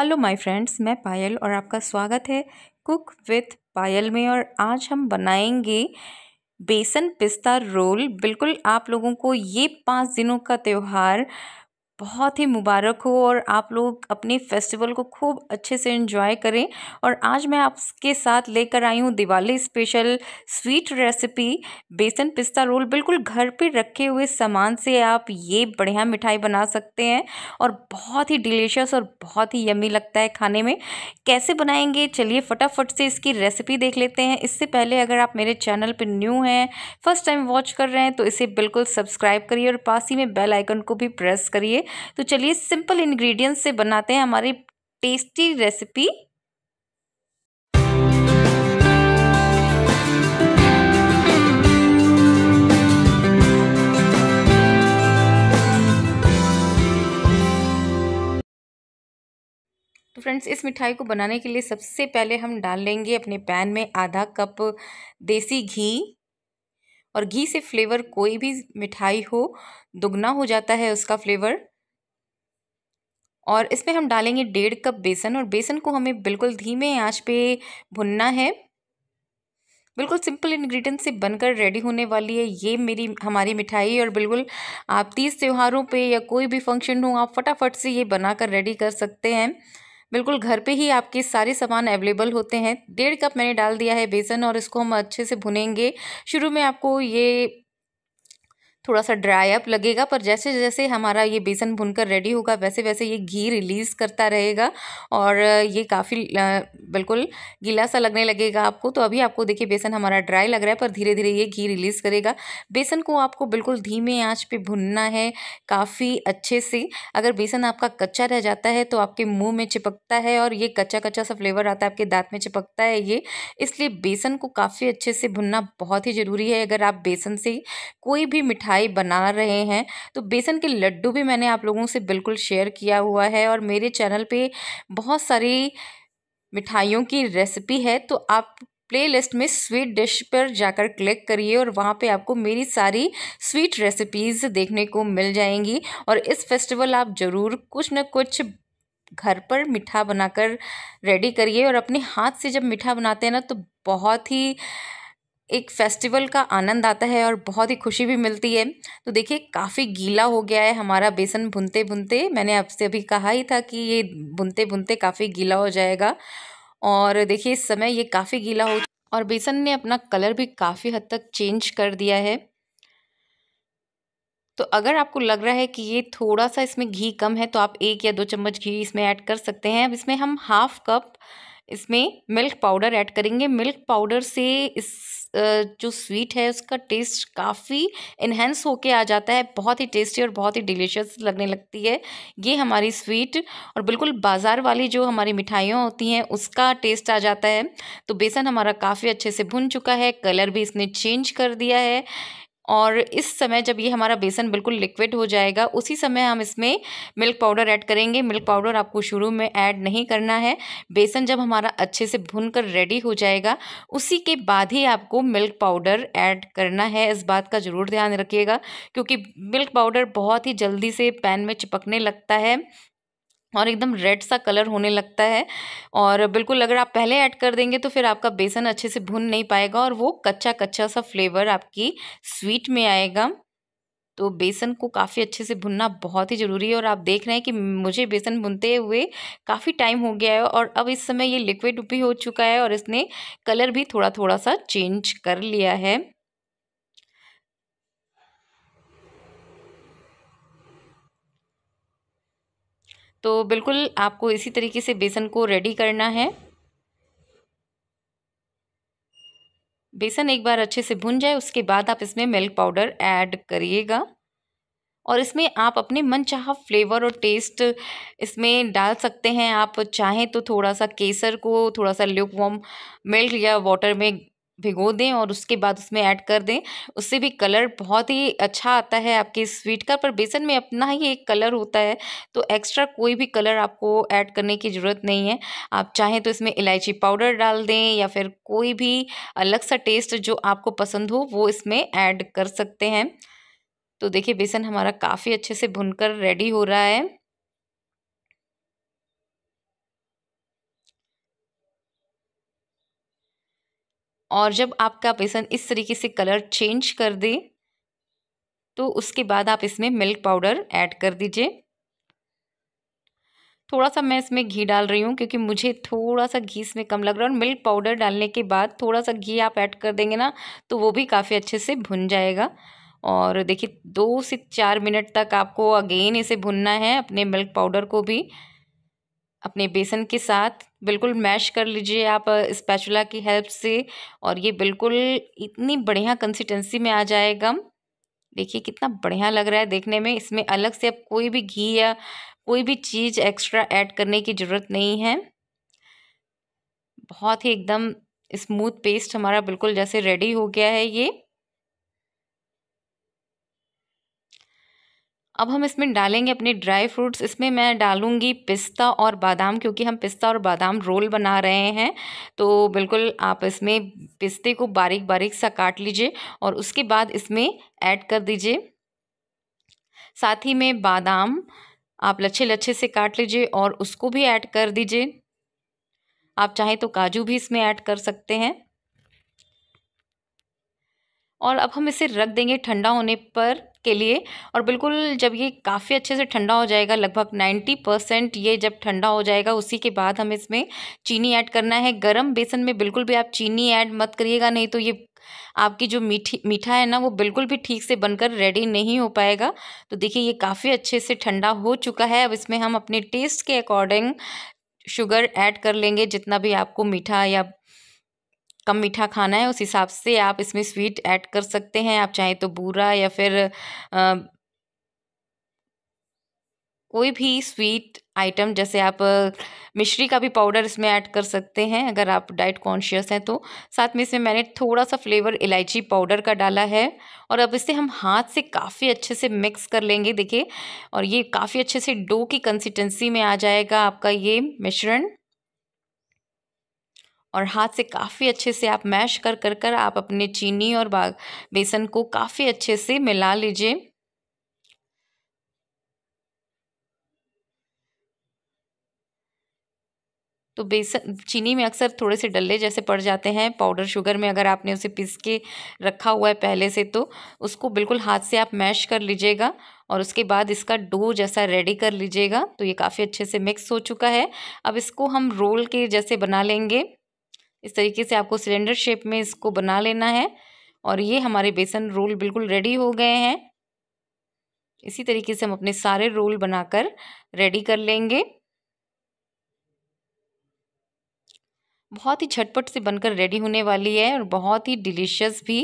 hello my friends मैं पायल और आपका स्वागत है कुक विथ पायल में और आज हम बनाएंगे बेसन पिस्ता रोल बिल्कुल आप लोगों को ये पाँच दिनों का त्यौहार बहुत ही मुबारक हो और आप लोग अपने फेस्टिवल को खूब अच्छे से इन्जॉय करें और आज मैं आपके साथ लेकर आई हूँ दिवाली स्पेशल स्वीट रेसिपी बेसन पिस्ता रोल बिल्कुल घर पे रखे हुए सामान से आप ये बढ़िया मिठाई बना सकते हैं और बहुत ही डिलीशियस और बहुत ही यमी लगता है खाने में कैसे बनाएंगे चलिए फटाफट से इसकी रेसिपी देख लेते हैं इससे पहले अगर आप मेरे चैनल पर न्यू हैं फर्स्ट टाइम वॉच कर रहे हैं तो इसे बिल्कुल सब्सक्राइब करिए और पास ही में बेल आइकन को भी प्रेस करिए तो चलिए सिंपल इंग्रेडिएंट्स से बनाते हैं हमारी टेस्टी रेसिपी तो फ्रेंड्स इस मिठाई को बनाने के लिए सबसे पहले हम डाल लेंगे अपने पैन में आधा कप देसी घी और घी से फ्लेवर कोई भी मिठाई हो दुगना हो जाता है उसका फ्लेवर और इसमें हम डालेंगे डेढ़ कप बेसन और बेसन को हमें बिल्कुल धीमे आंच पे भुनना है बिल्कुल सिंपल इन्ग्रीडियंट से बनकर रेडी होने वाली है ये मेरी हमारी मिठाई और बिल्कुल आप तीस त्यौहारों पे या कोई भी फंक्शन हो आप फटाफट से ये बनाकर रेडी कर सकते हैं बिल्कुल घर पे ही आपके सारे सामान अवेलेबल होते हैं डेढ़ कप मैंने डाल दिया है बेसन और इसको हम अच्छे से भुनेंगे शुरू में आपको ये थोड़ा सा ड्राई अप लगेगा पर जैसे जैसे हमारा ये बेसन भुनकर रेडी होगा वैसे वैसे ये घी रिलीज़ करता रहेगा और ये काफ़ी बिल्कुल गीला सा लगने लगेगा आपको तो अभी आपको देखिए बेसन हमारा ड्राई लग रहा है पर धीरे धीरे ये घी रिलीज़ करेगा बेसन को आपको बिल्कुल धीमे आँच पर भुनना है काफ़ी अच्छे से अगर बेसन आपका कच्चा रह जाता है तो आपके मुँह में चिपकता है और ये कच्चा कच्चा सा फ्लेवर आता है आपके दाँत में चिपकता है ये इसलिए बेसन को काफ़ी अच्छे से भुनना बहुत ही ज़रूरी है अगर आप बेसन से कोई भी मिठाई भाई बना रहे हैं तो बेसन के लड्डू भी मैंने आप लोगों से बिल्कुल शेयर किया हुआ है और मेरे चैनल पे बहुत सारी मिठाइयों की रेसिपी है तो आप प्लेलिस्ट में स्वीट डिश पर जाकर क्लिक करिए और वहाँ पे आपको मेरी सारी स्वीट रेसिपीज़ देखने को मिल जाएंगी और इस फेस्टिवल आप ज़रूर कुछ ना कुछ घर पर मीठा बनाकर रेडी करिए और अपने हाथ से जब मीठा बनाते हैं ना तो बहुत ही एक फेस्टिवल का आनंद आता है और बहुत ही खुशी भी मिलती है तो देखिए काफ़ी गीला हो गया है हमारा बेसन भुनते भुनते मैंने आपसे अभी कहा ही था कि ये भुनते भुनते काफ़ी गीला हो जाएगा और देखिए इस समय ये काफ़ी गीला हो और बेसन ने अपना कलर भी काफ़ी हद तक चेंज कर दिया है तो अगर आपको लग रहा है कि ये थोड़ा सा इसमें घी कम है तो आप एक या दो चम्मच घी इसमें ऐड कर सकते हैं अब इसमें हम हाफ कप इसमें मिल्क पाउडर ऐड करेंगे मिल्क पाउडर से इस जो स्वीट है उसका टेस्ट काफ़ी इन्हेंस होके आ जाता है बहुत ही टेस्टी और बहुत ही डिलीशियस लगने लगती है ये हमारी स्वीट और बिल्कुल बाज़ार वाली जो हमारी मिठाइयाँ होती हैं उसका टेस्ट आ जाता है तो बेसन हमारा काफ़ी अच्छे से भुन चुका है कलर भी इसने चेंज कर दिया है और इस समय जब ये हमारा बेसन बिल्कुल लिक्विड हो जाएगा उसी समय हम इसमें मिल्क पाउडर ऐड करेंगे मिल्क पाउडर आपको शुरू में ऐड नहीं करना है बेसन जब हमारा अच्छे से भुन कर रेडी हो जाएगा उसी के बाद ही आपको मिल्क पाउडर ऐड करना है इस बात का ज़रूर ध्यान रखिएगा क्योंकि मिल्क पाउडर बहुत ही जल्दी से पैन में चिपकने लगता है और एकदम रेड सा कलर होने लगता है और बिल्कुल अगर आप पहले ऐड कर देंगे तो फिर आपका बेसन अच्छे से भुन नहीं पाएगा और वो कच्चा कच्चा सा फ्लेवर आपकी स्वीट में आएगा तो बेसन को काफ़ी अच्छे से भुनना बहुत ही ज़रूरी है और आप देख रहे हैं कि मुझे बेसन भुनते हुए काफ़ी टाइम हो गया है और अब इस समय ये लिक्विड भी हो चुका है और इसने कलर भी थोड़ा थोड़ा सा चेंज कर लिया है तो बिल्कुल आपको इसी तरीके से बेसन को रेडी करना है बेसन एक बार अच्छे से भुन जाए उसके बाद आप इसमें मिल्क पाउडर ऐड करिएगा और इसमें आप अपने मनचाहा फ्लेवर और टेस्ट इसमें डाल सकते हैं आप चाहें तो थोड़ा सा केसर को थोड़ा सा ल्यूक वॉम मिल्क या वाटर में भिगो दें और उसके बाद उसमें ऐड कर दें उससे भी कलर बहुत ही अच्छा आता है आपके स्वीट का पर बेसन में अपना ही एक कलर होता है तो एक्स्ट्रा कोई भी कलर आपको ऐड करने की ज़रूरत नहीं है आप चाहें तो इसमें इलायची पाउडर डाल दें या फिर कोई भी अलग सा टेस्ट जो आपको पसंद हो वो इसमें ऐड कर सकते हैं तो देखिए बेसन हमारा काफ़ी अच्छे से भुनकर रेडी हो रहा है और जब आपका बेसन इस तरीके से कलर चेंज कर दे तो उसके बाद आप इसमें मिल्क पाउडर ऐड कर दीजिए थोड़ा सा मैं इसमें घी डाल रही हूँ क्योंकि मुझे थोड़ा सा घी इसमें कम लग रहा है और मिल्क पाउडर डालने के बाद थोड़ा सा घी आप ऐड कर देंगे ना तो वो भी काफ़ी अच्छे से भुन जाएगा और देखिए दो से चार मिनट तक आपको अगेन इसे भुनना है अपने मिल्क पाउडर को भी अपने बेसन के साथ बिल्कुल मैश कर लीजिए आप स्पैचुला की हेल्प से और ये बिल्कुल इतनी बढ़िया कंसिस्टेंसी में आ जाएगा देखिए कितना बढ़िया लग रहा है देखने में इसमें अलग से आप कोई भी घी या कोई भी चीज़ एक्स्ट्रा ऐड करने की ज़रूरत नहीं है बहुत ही एकदम स्मूथ पेस्ट हमारा बिल्कुल जैसे रेडी हो गया है ये अब हम इसमें डालेंगे अपने ड्राई फ्रूट्स इसमें मैं डालूंगी पिस्ता और बादाम क्योंकि हम पिस्ता और बादाम रोल बना रहे हैं तो बिल्कुल आप इसमें पिस्ते को बारीक बारीक सा काट लीजिए और उसके बाद इसमें ऐड कर दीजिए साथ ही में बादाम आप लच्छे लच्छे से काट लीजिए और उसको भी ऐड कर दीजिए आप चाहें तो काजू भी इसमें ऐड कर सकते हैं और अब हम इसे रख देंगे ठंडा होने पर के लिए और बिल्कुल जब ये काफ़ी अच्छे से ठंडा हो जाएगा लगभग नाइन्टी परसेंट ये जब ठंडा हो जाएगा उसी के बाद हम इसमें चीनी ऐड करना है गरम बेसन में बिल्कुल भी आप चीनी ऐड मत करिएगा नहीं तो ये आपकी जो मीठी मीठा है ना वो बिल्कुल भी ठीक से बनकर रेडी नहीं हो पाएगा तो देखिए ये काफ़ी अच्छे से ठंडा हो चुका है अब इसमें हम अपने टेस्ट के अकॉर्डिंग शुगर ऐड कर लेंगे जितना भी आपको मीठा या कम मीठा खाना है उस हिसाब से आप इसमें स्वीट ऐड कर सकते हैं आप चाहें तो बूरा या फिर आ, कोई भी स्वीट आइटम जैसे आप मिश्री का भी पाउडर इसमें ऐड कर सकते हैं अगर आप डाइट कॉन्शियस हैं तो साथ में इसमें मैंने थोड़ा सा फ्लेवर इलायची पाउडर का डाला है और अब इसे हम हाथ से काफ़ी अच्छे से मिक्स कर लेंगे देखिए और ये काफ़ी अच्छे से डो की कंसिस्टेंसी में आ जाएगा आपका ये मिश्रण और हाथ से काफ़ी अच्छे से आप मैश कर कर कर आप अपने चीनी और बेसन को काफ़ी अच्छे से मिला लीजिए तो बेसन चीनी में अक्सर थोड़े से डल्ले जैसे पड़ जाते हैं पाउडर शुगर में अगर आपने उसे पीस के रखा हुआ है पहले से तो उसको बिल्कुल हाथ से आप मैश कर लीजिएगा और उसके बाद इसका डो जैसा रेडी कर लीजिएगा तो ये काफ़ी अच्छे से मिक्स हो चुका है अब इसको हम रोल के जैसे बना लेंगे इस तरीके से आपको सिलेंडर शेप में इसको बना लेना है और ये हमारे बेसन रोल बिल्कुल रेडी हो गए हैं इसी तरीके से हम अपने सारे रोल बनाकर रेडी कर लेंगे बहुत ही झटपट से बनकर रेडी होने वाली है और बहुत ही डिलीशियस भी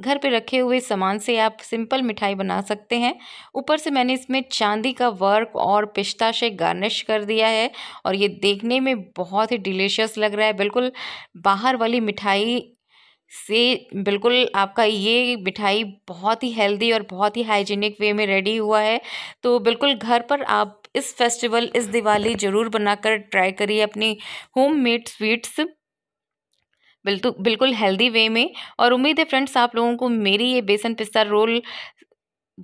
घर पे रखे हुए सामान से आप सिंपल मिठाई बना सकते हैं ऊपर से मैंने इसमें चांदी का वर्क और पिस्ता से गार्निश कर दिया है और ये देखने में बहुत ही डिलीशियस लग रहा है बिल्कुल बाहर वाली मिठाई से बिल्कुल आपका ये मिठाई बहुत ही हेल्दी और बहुत ही हाइजीनिक वे में रेडी हुआ है तो बिल्कुल घर पर आप इस फेस्टिवल इस दिवाली ज़रूर बनाकर ट्राई करिए अपनी होममेड स्वीट्स बिल्कुल बिल्कुल हेल्दी वे में और उम्मीद है फ्रेंड्स आप लोगों को मेरी ये बेसन पिस्ता रोल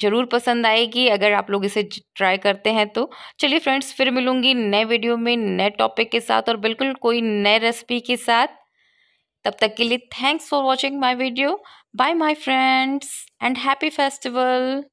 ज़रूर पसंद आएगी अगर आप लोग इसे ट्राई करते हैं तो चलिए फ्रेंड्स फिर मिलूंगी नए वीडियो में नए टॉपिक के साथ और बिल्कुल कोई नए रेसिपी के साथ तब तक के लिए thanks for watching my video bye my friends and happy festival